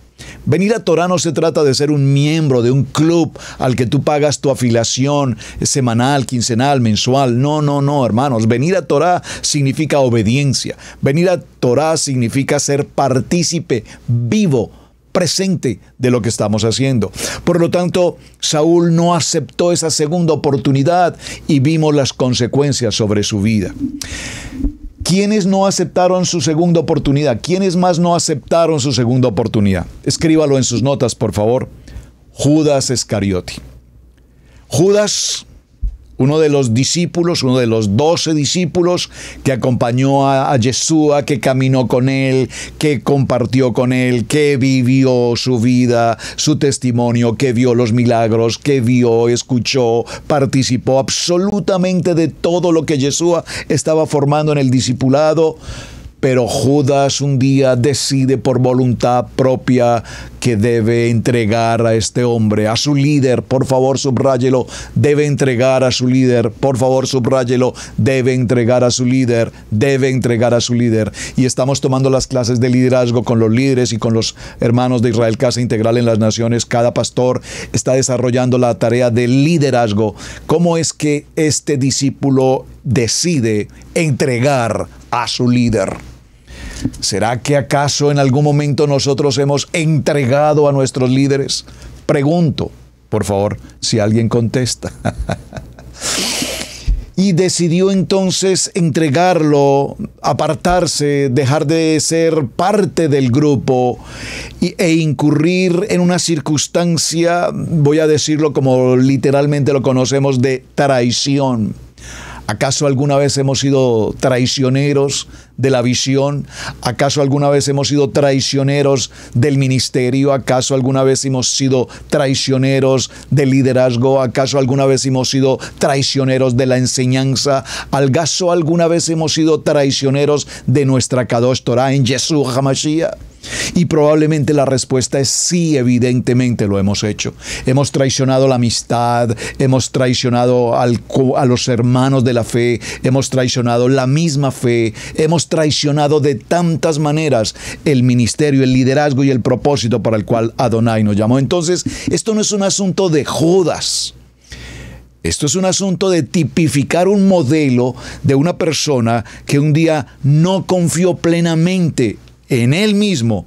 Venir a Torah no se trata de ser un miembro de un club al que tú pagas tu afiliación semanal, quincenal, mensual. No, no, no, hermanos. Venir a Torah significa obediencia. Venir a Torah significa ser partícipe vivo presente de lo que estamos haciendo. Por lo tanto, Saúl no aceptó esa segunda oportunidad y vimos las consecuencias sobre su vida. ¿Quiénes no aceptaron su segunda oportunidad? ¿Quiénes más no aceptaron su segunda oportunidad? Escríbalo en sus notas, por favor. Judas Iscariote. Judas uno de los discípulos, uno de los doce discípulos que acompañó a, a que caminó con él, que compartió con él, que vivió su vida, su testimonio, que vio los milagros, que vio, escuchó, participó absolutamente de todo lo que Yeshua estaba formando en el discipulado. Pero Judas un día decide por voluntad propia que debe entregar a este hombre, a su líder, por favor subráyelo, debe entregar a su líder, por favor subráyelo, debe entregar a su líder, debe entregar a su líder. Y estamos tomando las clases de liderazgo con los líderes y con los hermanos de Israel Casa Integral en las Naciones. Cada pastor está desarrollando la tarea de liderazgo. ¿Cómo es que este discípulo decide entregar a su líder? ¿Será que acaso en algún momento nosotros hemos entregado a nuestros líderes? Pregunto, por favor, si alguien contesta. y decidió entonces entregarlo, apartarse, dejar de ser parte del grupo e incurrir en una circunstancia, voy a decirlo como literalmente lo conocemos, de traición. ¿Acaso alguna vez hemos sido traicioneros de la visión? ¿Acaso alguna vez hemos sido traicioneros del ministerio? ¿Acaso alguna vez hemos sido traicioneros del liderazgo? ¿Acaso alguna vez hemos sido traicioneros de la enseñanza? ¿Acaso alguna vez hemos sido traicioneros de nuestra Kadosh Torah en Yeshua Hamashiach? Y probablemente la respuesta es sí, evidentemente lo hemos hecho. Hemos traicionado la amistad, hemos traicionado a los hermanos de la fe, hemos traicionado la misma fe, hemos traicionado de tantas maneras el ministerio, el liderazgo y el propósito para el cual Adonai nos llamó. Entonces, esto no es un asunto de Judas. Esto es un asunto de tipificar un modelo de una persona que un día no confió plenamente en él mismo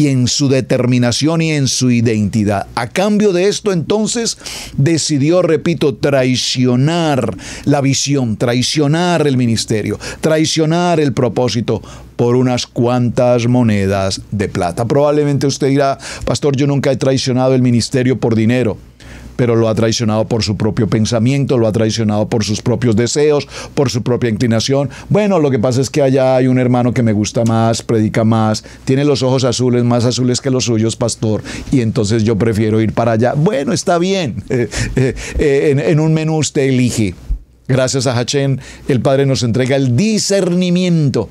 y en su determinación y en su identidad. A cambio de esto entonces decidió, repito, traicionar la visión, traicionar el ministerio, traicionar el propósito por unas cuantas monedas de plata. Probablemente usted dirá, pastor, yo nunca he traicionado el ministerio por dinero pero lo ha traicionado por su propio pensamiento, lo ha traicionado por sus propios deseos, por su propia inclinación. Bueno, lo que pasa es que allá hay un hermano que me gusta más, predica más, tiene los ojos azules, más azules que los suyos, pastor, y entonces yo prefiero ir para allá. Bueno, está bien. Eh, eh, eh, en, un menú usted elige. Gracias a Hachén, el Padre nos entrega el discernimiento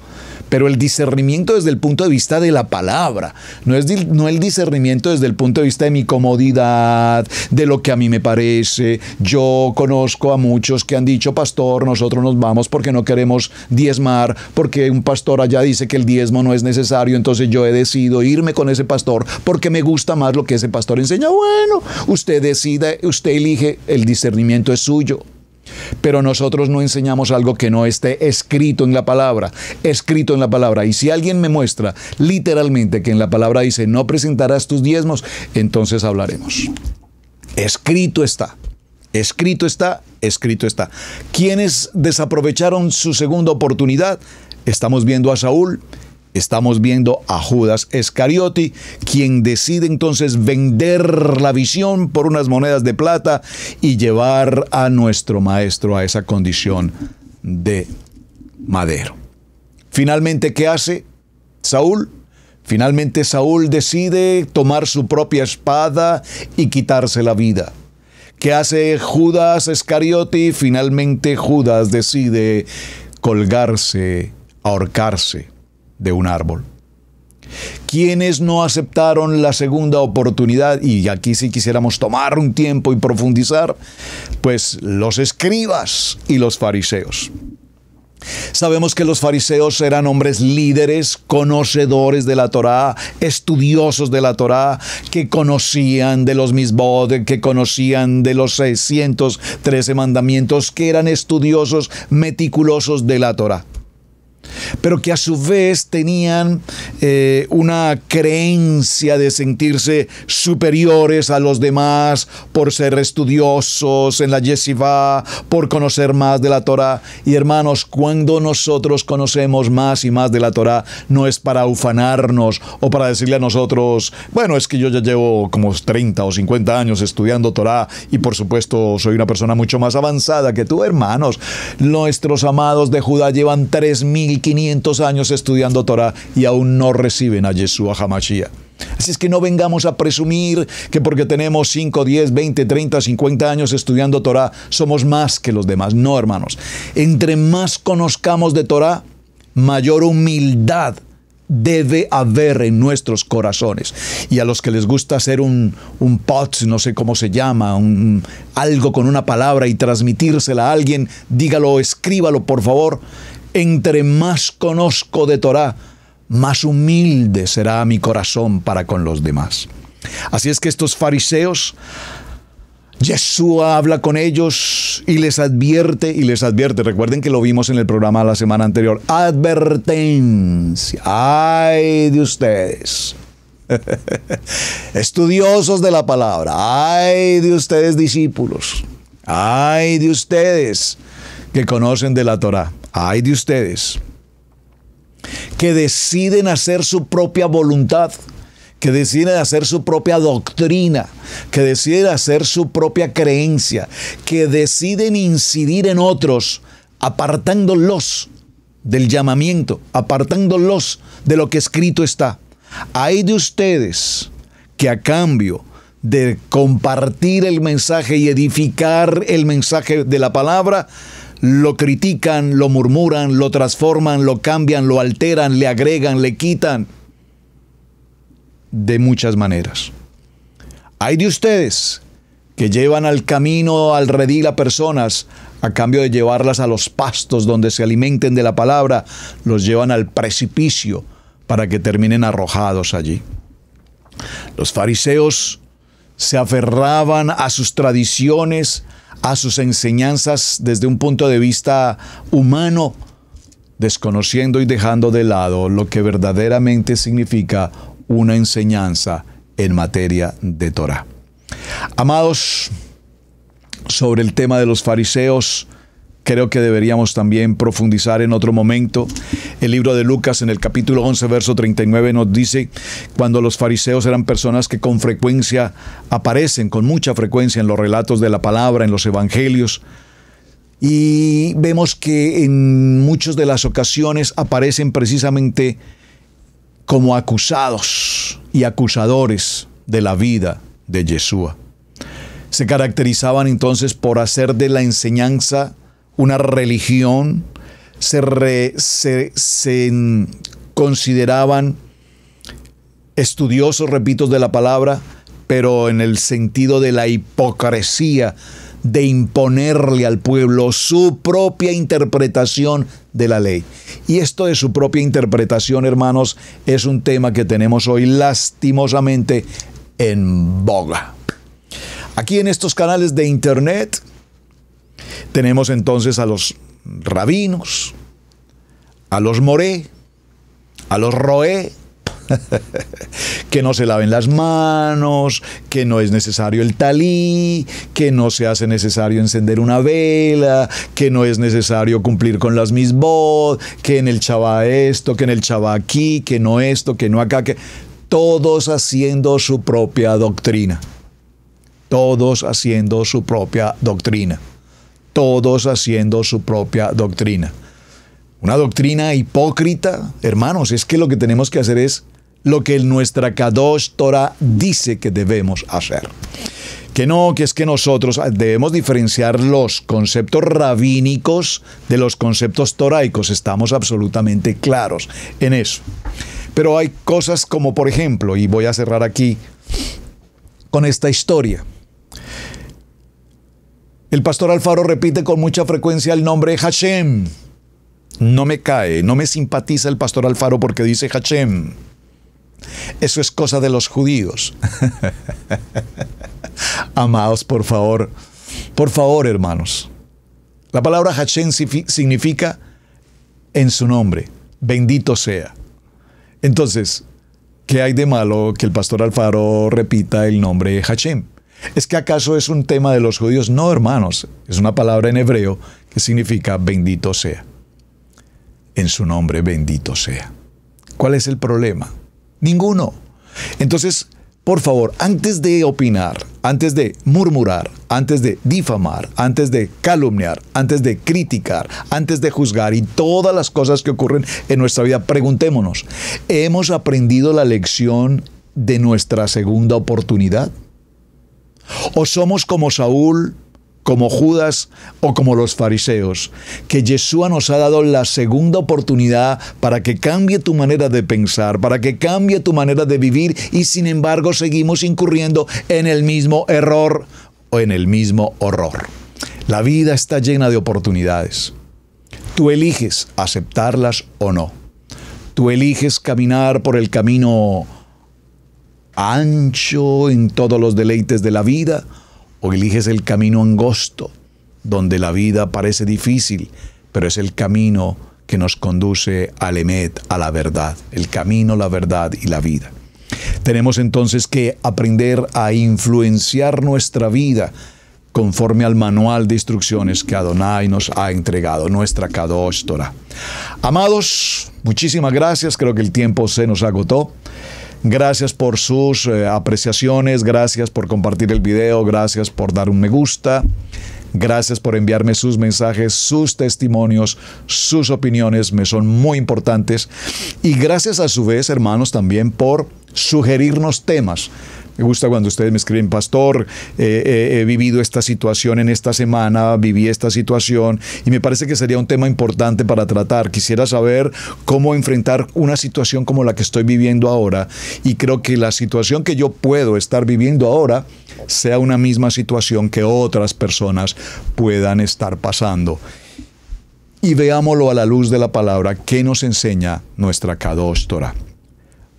pero el discernimiento desde el punto de vista de la palabra, no, es, no el discernimiento desde el punto de vista de mi comodidad, de lo que a mí me parece. Yo conozco a muchos que han dicho, pastor, nosotros nos vamos porque no queremos diezmar, porque un pastor allá dice que el diezmo no es necesario, entonces yo he decidido irme con ese pastor porque me gusta más lo que ese pastor enseña. Bueno, usted decide, usted elige, el discernimiento es suyo pero nosotros no enseñamos algo que no esté escrito en la palabra, escrito en la palabra. Y si alguien me muestra literalmente que en la palabra dice, no presentarás tus diezmos, entonces hablaremos. Escrito está. Escrito está, escrito está. Quienes desaprovecharon su segunda oportunidad? Estamos viendo a Saúl, estamos viendo a Judas Escariotti, quien decide entonces vender la visión por unas monedas de plata y llevar a nuestro maestro a esa condición de madero. Finalmente, ¿qué hace Saúl? Finalmente Saúl decide tomar su propia espada y quitarse la vida. ¿Qué hace Judas Escariote? Finalmente Judas decide colgarse, ahorcarse de un árbol. Quienes no aceptaron la segunda oportunidad, y aquí si quisiéramos tomar un tiempo y profundizar, pues los escribas y los fariseos. Sabemos que los fariseos eran hombres líderes, conocedores de la Torá, estudiosos de la Torá, que conocían de los misbod, que conocían de los 613 mandamientos, que eran estudiosos, meticulosos de la Torá pero que a su vez tenían eh, una creencia de sentirse superiores a los demás por ser estudiosos en la yeshiva, por conocer más de la Torah. Y hermanos, cuando nosotros conocemos más y más de la Torah, no es para ufanarnos o para decirle a nosotros, bueno, es que yo ya llevo como 30 o 50 años estudiando Torah y por supuesto soy una persona mucho más avanzada que tú, hermanos. Nuestros amados de Judá llevan 3.000 500 años estudiando Torah y aún no reciben a Yeshua Hamashiach. Así es que no vengamos a presumir que porque tenemos 5, 10, 20, 30, 50 años estudiando Torah, somos más que los demás. No, hermanos. Entre más conozcamos de Torah, mayor humildad debe haber en nuestros corazones. Y a los que les gusta hacer un, un pot, no sé cómo se llama, un, algo con una palabra y transmitírsela a alguien, dígalo, escríbalo, por favor. Entre más conozco de Torah, más humilde será mi corazón para con los demás. Así es que estos fariseos, Yeshua habla con ellos y les advierte, y les advierte, recuerden que lo vimos en el programa la semana anterior, advertencia, ay de ustedes. Estudiosos de la palabra, ay de ustedes discípulos, ay de ustedes que conocen de la Torah. Hay de ustedes que deciden hacer su propia voluntad, que deciden hacer su propia doctrina, que deciden hacer su propia creencia, que deciden incidir en otros, apartándolos del llamamiento, apartándolos de lo que escrito está. Hay de ustedes que a cambio de compartir el mensaje y edificar el mensaje de la palabra, lo critican, lo murmuran, lo transforman, lo cambian, lo alteran, le agregan, le quitan. De muchas maneras. Hay de ustedes que llevan al camino, al redil a personas, a cambio de llevarlas a los pastos donde se alimenten de la palabra, los llevan al precipicio para que terminen arrojados allí. Los fariseos se aferraban a sus tradiciones, a sus enseñanzas desde un punto de vista humano, desconociendo y dejando de lado lo que verdaderamente significa una enseñanza en materia de Torah. Amados, sobre el tema de los fariseos, creo que deberíamos también profundizar en otro momento. El libro de Lucas en el capítulo 11, verso 39 nos dice, cuando los fariseos eran personas que con frecuencia aparecen, con mucha frecuencia en los relatos de la palabra, en los evangelios, y vemos que en muchas de las ocasiones aparecen precisamente como acusados y acusadores de la vida de Yeshua. Se caracterizaban entonces por hacer de la enseñanza una religión, se, se, consideraban estudiosos, repito, de la palabra, pero en el sentido de la hipocresía de imponerle al pueblo su propia interpretación de la ley. Y esto de su propia interpretación, hermanos, es un tema que tenemos hoy lastimosamente en boga. Aquí en estos canales de internet tenemos entonces a los rabinos, a los moré, a los roé, que no se laven las manos, que no es necesario el talí, que no se hace necesario encender una vela, que no es necesario cumplir con las misbod, que en el chava esto, que en el chava aquí, que no esto, que no acá, todos haciendo su propia doctrina. Todos haciendo su propia doctrina todos haciendo su propia doctrina. Una doctrina hipócrita, hermanos, es que lo que tenemos que hacer es lo que nuestra Kadosh Torah dice que debemos hacer. Que no, que es que nosotros debemos diferenciar los conceptos rabínicos de los conceptos toraicos. Estamos absolutamente claros en eso. Pero hay cosas como, por ejemplo, y voy a cerrar aquí con esta historia. El pastor Alfaro repite con mucha frecuencia el nombre Hashem. No me cae, no me simpatiza el pastor Alfaro porque dice Hashem. Eso es cosa de los judíos. Amados, por favor, por favor, hermanos. La palabra Hashem significa en su nombre, bendito sea. Entonces, ¿qué hay de malo que el pastor Alfaro repita el nombre Hashem? ¿Es que acaso es un tema de los judíos? No, hermanos, es una palabra en hebreo que significa bendito sea. En su nombre, bendito sea. ¿Cuál es el problema? Ninguno. Entonces, por favor, antes de opinar, antes de murmurar, antes de difamar, antes de calumniar, antes de criticar, antes de juzgar y todas las cosas que ocurren en nuestra vida, preguntémonos, ¿hemos aprendido la lección de nuestra segunda oportunidad? O somos como Saúl, como Judas o como los fariseos, que Jesús nos ha dado la segunda oportunidad para que cambie tu manera de pensar, para que cambie tu manera de vivir y sin embargo seguimos incurriendo en el mismo error o en el mismo horror. La vida está llena de oportunidades. Tú eliges aceptarlas o no. Tú eliges caminar por el camino ancho en todos los deleites de la vida, o eliges el camino angosto, donde la vida parece difícil, pero es el camino que nos conduce al Emet, a la verdad, el camino, la verdad y la vida. Tenemos entonces que aprender a influenciar nuestra vida conforme al manual de instrucciones que Adonai nos ha entregado, nuestra Kadosh Amados, muchísimas gracias, creo que el tiempo se nos agotó. Gracias por sus eh, apreciaciones, gracias por compartir el video, gracias por dar un me gusta. Gracias por enviarme sus mensajes, sus testimonios, sus opiniones, me son muy importantes. Y gracias a su vez, hermanos, también por sugerirnos temas. Me gusta cuando ustedes me escriben, pastor, eh, eh, he vivido esta situación en esta semana, viví esta situación, y me parece que sería un tema importante para tratar. Quisiera saber cómo enfrentar una situación como la que estoy viviendo ahora, y creo que la situación que yo puedo estar viviendo ahora sea una misma situación que otras personas puedan estar pasando y veámoslo a la luz de la palabra que nos enseña nuestra cadóstora.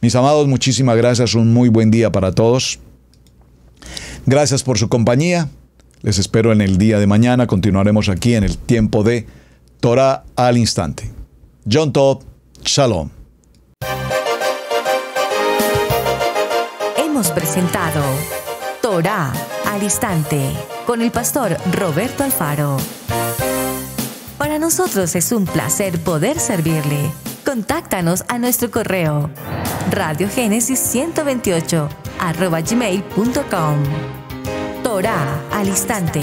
Mis amados, muchísimas gracias. Un muy buen día para todos. Gracias por su compañía. Les espero en el día de mañana. Continuaremos aquí en el tiempo de Torah al instante. John Top, Shalom. Hemos
presentado Torah al instante con el pastor Roberto Alfaro. Para nosotros es un placer poder servirle contáctanos a nuestro correo radiogénesis128 arroba gmail.com. Torah al instante.